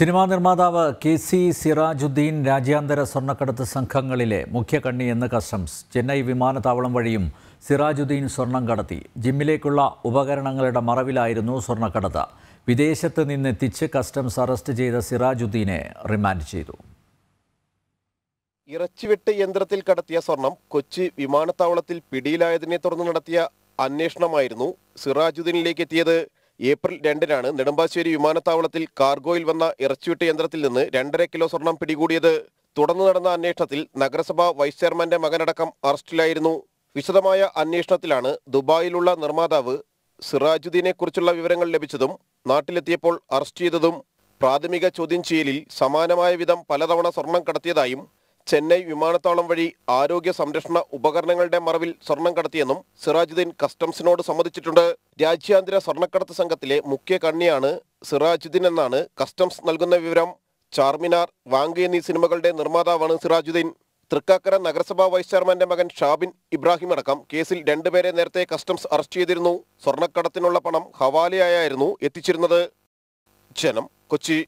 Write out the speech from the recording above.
cinema നിർമ്മാതാവ് K C Sirajuddin രാജ്യാന്തര സ്വർണ്ണക്കടത്ത് സംഘങ്ങളിലെ മുഖ്യ കണ്ണി എന്ന് കസ്റ്റംസ് ചെന്നൈ വിമാനത്താവളം വഴിയും സിറാജുദ്ദീൻ സ്വർണം കടത്തി ജിമ്മിലേക്കുള്ള ഉപകരണങ്ങളുടെ മറവിലായിരുന്നു സ്വർണ്ണക്കടത്ത് വിദേശത്ത് നിന്നെത്തിച്ച് കസ്റ്റംസ് അറസ്റ്റ് ചെയ്ത സിറാജുദ്ദീനെ റിമാൻഡ് ചെയ്തു ഇറച്ചിവെട്ട് യന്ത്രത്തിൽ കടത്തിയ സ്വർണം കൊച്ചി വിമാനത്താവളത്തിൽ പിടിയിലായതിനെ തുടർന്ന് നടത്തിയ അന്വേഷണമായിരുന്നു സിറാജുദ്ദീനിലേക്ക് എത്തിയത് ഏപ്രിൽ രണ്ടിനാണ് നെടുമ്പാശ്ശേരി വിമാനത്താവളത്തിൽ കാർഗോയിൽ വന്ന ഇറച്ചിവിട്ട യന്ത്രത്തിൽ നിന്ന് രണ്ടര കിലോ സ്വർണം പിടികൂടിയത് തുടർന്ന് നടന്ന അന്വേഷണത്തിൽ നഗരസഭാ വൈസ് ചെയർമാന്റെ മകനടക്കം അറസ്റ്റിലായിരുന്നു വിശദമായ അന്വേഷണത്തിലാണ് ദുബായിലുള്ള നിർമ്മാതാവ് സിറാജുദ്ദീനെ കുറിച്ചുള്ള വിവരങ്ങൾ ലഭിച്ചതും നാട്ടിലെത്തിയപ്പോൾ അറസ്റ്റ് ചെയ്തതും പ്രാഥമിക ചോദ്യം ചെയ്യലിൽ സമാനമായ വിധം പലതവണ സ്വർണം കടത്തിയതായും ചെന്നൈ വിമാനത്താവളം വഴി ആരോഗ്യ സംരക്ഷണ ഉപകരണങ്ങളുടെ മറവിൽ സ്വർണം കടത്തിയെന്നും സിറാജുദ്ദീൻ കസ്റ്റംസിനോട് സമ്മതിച്ചിട്ടുണ്ട് രാജ്യാന്തര സ്വർണ്ണക്കടത്ത് സംഘത്തിലെ മുഖ്യ കണ്ണിയാണ് സിറാജുദ്ദീൻ എന്നാണ് കസ്റ്റംസ് നൽകുന്ന വിവരം ചാർമിനാർ വാങ്ക് എന്നീ സിനിമകളുടെ നിർമ്മാതാവാണ് സിറാജുദ്ദീൻ തൃക്കാക്കര നഗരസഭാ വൈസ് ചെയർമാന്റെ മകൻ ഷാബിൻ ഇബ്രാഹിം അടക്കം കേസിൽ രണ്ടുപേരെ നേരത്തെ കസ്റ്റംസ് അറസ്റ്റ് ചെയ്തിരുന്നു സ്വർണ്ണക്കടത്തിനുള്ള പണം ഹവാലയായിരുന്നു എത്തിച്ചിരുന്നത് ജനം കൊച്ചി